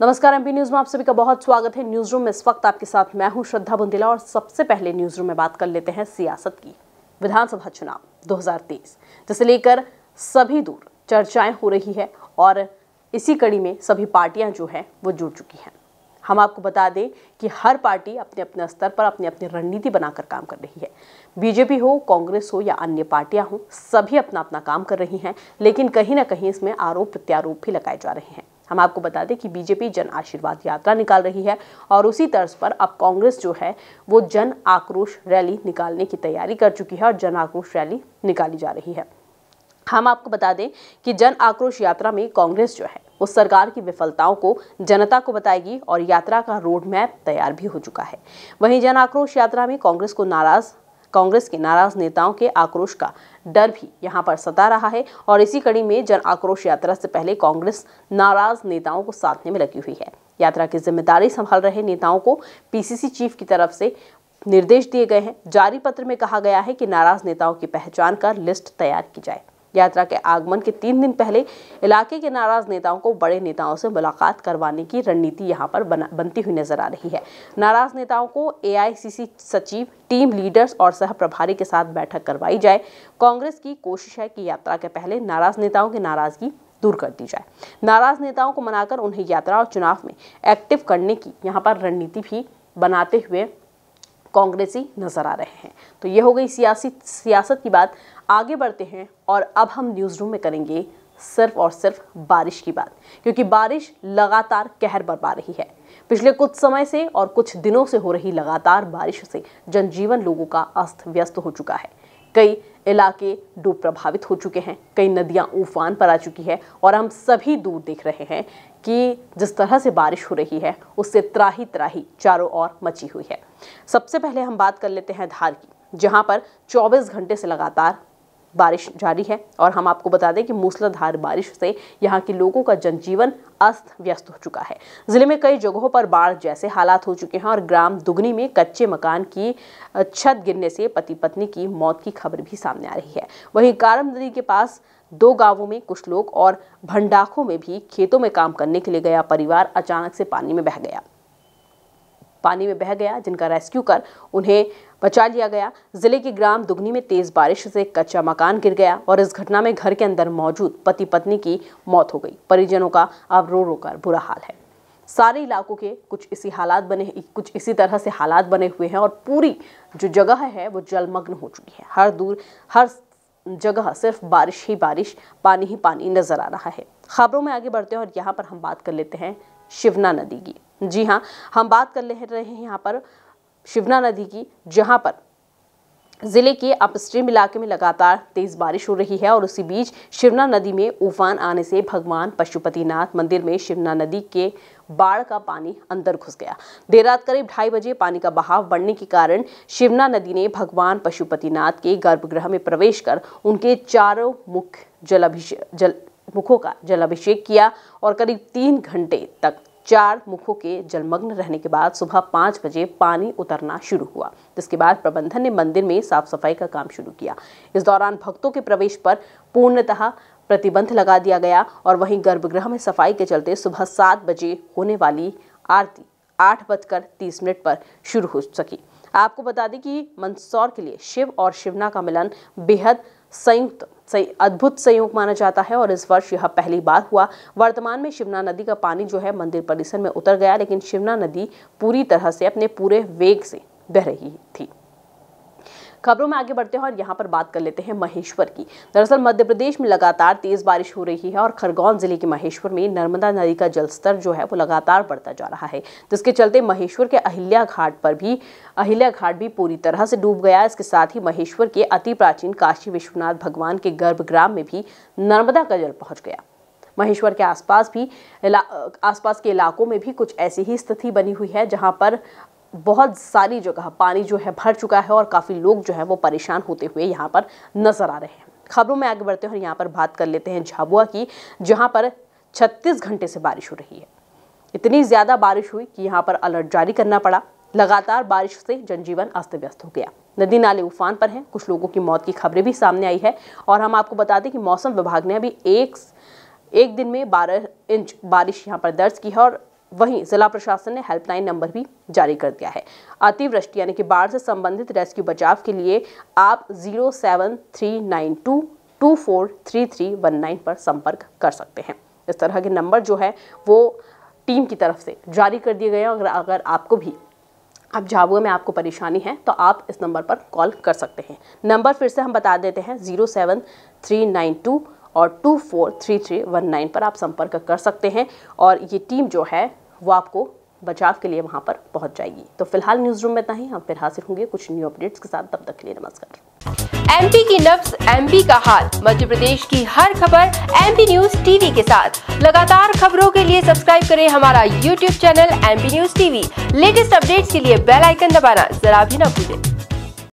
नमस्कार MP news में आप सभी का बहुत स्वागत है न्यूज रूम में इस वक्त आपके साथ मैं हूं श्रद्धा बुंदेला और सबसे पहले न्यूज रूम में बात कर लेते हैं सियासत की विधानसभा चुनाव 2023 जिसे लेकर सभी दूर चर्चाएं हो रही है और इसी कड़ी में सभी पार्टियां जो हैं वो जुड़ चुकी हैं हम आपको बता दें कि हर पार्टी अपने अपने स्तर पर अपनी अपनी रणनीति बनाकर काम कर रही है बीजेपी हो कांग्रेस हो या अन्य पार्टियां हो सभी अपना अपना काम कर रही हैं लेकिन कहीं ना कहीं इसमें आरोप प्रत्यारोप भी लगाए जा रहे हैं हम आपको बता दें कि बीजेपी जन आशीर्वाद यात्रा निकाल रही है और उसी तर्ज पर अब कांग्रेस जो है वो जन आक्रोश रैली निकालने की तैयारी कर चुकी है और जन आक्रोश रैली निकाली जा रही है हम आपको बता दें कि जन आक्रोश यात्रा में कांग्रेस जो है वो सरकार की विफलताओं को जनता को बताएगी और यात्रा का रोड मैप तैयार भी हो चुका है वहीं जन आक्रोश यात्रा में कांग्रेस को नाराज कांग्रेस के नाराज नेताओं के आक्रोश का डर भी यहाँ पर सता रहा है और इसी कड़ी में जन आक्रोश यात्रा से पहले कांग्रेस नाराज नेताओं को साधने में लगी हुई है यात्रा की जिम्मेदारी संभाल रहे नेताओं को पीसीसी चीफ की तरफ से निर्देश दिए गए हैं जारी पत्र में कहा गया है कि नाराज नेताओं की पहचान कर लिस्ट तैयार की जाए यात्रा के आगमन के तीन दिन पहले इलाके के नाराज नेताओं को बड़े नेताओं से मुलाकात करवाने की रणनीति यहाँ पर बनती हुई नजर आ रही है नाराज नेताओं को ए सचिव टीम लीडर्स और सह प्रभारी के साथ बैठक करवाई जाए कांग्रेस की कोशिश है कि यात्रा के पहले नाराज नेताओं की नाराजगी दूर कर दी जाए नाराज नेताओं को मनाकर उन्हें यात्रा और चुनाव में एक्टिव करने की यहाँ पर रणनीति भी बनाते हुए कांग्रेसी नज़र आ रहे हैं तो ये हो गई सियासी सियासत की बात आगे बढ़ते हैं और अब हम न्यूज़ रूम में करेंगे सिर्फ और सिर्फ बारिश की बात क्योंकि बारिश लगातार कहर बरपा रही है पिछले कुछ समय से और कुछ दिनों से हो रही लगातार बारिश से जनजीवन लोगों का अस्त व्यस्त हो चुका है कई इलाके डूब प्रभावित हो चुके हैं कई नदियां उफान पर आ चुकी है और हम सभी दूर देख रहे हैं कि जिस तरह से बारिश हो रही है उससे त्राही त्राही चारों ओर मची हुई है सबसे पहले हम बात कर लेते हैं धार की जहां पर 24 घंटे से लगातार बारिश जारी है और हम आपको बता दें कि मूसलाधार बारिश से यहाँ के लोगों का जनजीवन अस्त व्यस्त हो चुका है जिले में कई जगहों पर बाढ़ जैसे हालात हो चुके हैं और ग्राम दुगनी में कच्चे मकान की छत गिरने से पति पत्नी की मौत की खबर भी सामने आ रही है वहीं कारम नदी के पास दो गांवों में कुछ लोग और भंडाखों में भी खेतों में काम करने के लिए गया परिवार अचानक से पानी में बह गया पानी में बह गया जिनका रेस्क्यू कर उन्हें बचा लिया गया जिले के ग्राम दुगनी में तेज बारिश से कच्चा मकान गिर गया और इस घटना में घर के अंदर मौजूद पति पत्नी की मौत हो गई परिजनों का अब रो रो कर बुरा हाल है सारे इलाकों के कुछ इसी हालात बने कुछ इसी तरह से हालात बने हुए हैं और पूरी जो जगह है वो जलमग्न हो चुकी है हर दूर हर जगह सिर्फ बारिश ही बारिश पानी ही पानी नजर आ रहा है खबरों में आगे बढ़ते हैं और यहाँ पर हम बात कर लेते हैं शिवना नदी की जी हाँ हम बात कर ले रहे हैं यहाँ पर शिवना नदी की जहाँ पर जिले के अपस्ट्रीम इलाके में लगातार तेज बारिश हो रही है और उसी बीच शिवना नदी में उफान आने से भगवान पशुपतिनाथ मंदिर में शिवना नदी के बाढ़ का पानी अंदर घुस गया देर रात करीब ढाई बजे पानी का बहाव बढ़ने के कारण शिवना नदी ने भगवान पशुपतिनाथ के गर्भगृह में प्रवेश कर उनके चारों मुख जलाभिषेक जल मुखों का जलाभिषेक किया और करीब तीन घंटे तक चार मुखों के जलमग्न रहने के बाद सुबह पाँच बजे पानी उतरना शुरू हुआ जिसके बाद प्रबंधन ने मंदिर में साफ सफाई का काम शुरू किया इस दौरान भक्तों के प्रवेश पर पूर्णतः प्रतिबंध लगा दिया गया और वहीं गर्भगृह में सफाई के चलते सुबह सात बजे होने वाली आरती आठ बजकर तीस मिनट पर शुरू हो सकी आपको बता दें कि मंदसौर के लिए शिव और शिवना का मिलन बेहद संयुक्त सही अद्भुत संयोग माना जाता है और इस वर्ष यह पहली बार हुआ वर्तमान में शिवना नदी का पानी जो है मंदिर परिसर में उतर गया लेकिन शिवना नदी पूरी तरह से अपने पूरे वेग से बह रही थी खबरों में आगे बढ़ते हैं और यहाँ पर बात कर लेते हैं महेश्वर की दरअसल मध्य प्रदेश में लगातार तेज बारिश हो रही है और खरगोन जिले के महेश्वर में नर्मदा नदी का जलस्तर जो है वो लगातार बढ़ता जा रहा है जिसके चलते महेश्वर के अहिल्या घाट पर भी अहिल्या घाट भी पूरी तरह से डूब गया इसके साथ ही महेश्वर के अति प्राचीन काशी विश्वनाथ भगवान के गर्भग्राम में भी नर्मदा का जल पहुंच गया महेश्वर के आसपास भी आसपास के इलाकों में भी कुछ ऐसी ही स्थिति बनी हुई है जहां पर बहुत सारी जगह पानी जो है भर चुका है और काफ़ी लोग जो है वो परेशान होते हुए यहाँ पर नजर आ रहे हैं खबरों में आगे बढ़ते हैं और यहाँ पर बात कर लेते हैं झाबुआ की जहाँ पर 36 घंटे से बारिश हो रही है इतनी ज़्यादा बारिश हुई कि यहाँ पर अलर्ट जारी करना पड़ा लगातार बारिश से जनजीवन अस्त व्यस्त हो गया नदी नाले उफान पर हैं कुछ लोगों की मौत की खबरें भी सामने आई है और हम आपको बता दें कि मौसम विभाग ने अभी एक एक दिन में 12 इंच बारिश यहाँ पर दर्ज की है और वहीं जिला प्रशासन ने हेल्पलाइन नंबर भी जारी कर दिया है अतिवृष्टि यानी कि बाढ़ से संबंधित रेस्क्यू बचाव के लिए आप zero seven three nine two two four three three one nine पर संपर्क कर सकते हैं इस तरह के नंबर जो है वो टीम की तरफ से जारी कर दिए गए हैं अगर अगर आपको भी अब झाबुआ में आपको परेशानी है तो आप इस नंबर पर कॉल कर सकते हैं नंबर फिर से हम बता देते हैं zero seven three nine two और two four three three one nine पर आप संपर्क कर सकते हैं और ये टीम जो है वो आपको बचाव के लिए वहाँ पर पहुँच जाएगी तो फिलहाल न्यूज रूम में इतना ही हम फिर हाजिर होंगे कुछ न्यू अपडेट्स के साथ तब तक के लिए नमस्कार एमपी की नब्स एमपी का हाल मध्य प्रदेश की हर खबर एमपी न्यूज टीवी के साथ लगातार खबरों के लिए सब्सक्राइब करें हमारा YouTube channel MP News TV latest updates के लिए बेल आइकन दबाना जरा भी न भूलें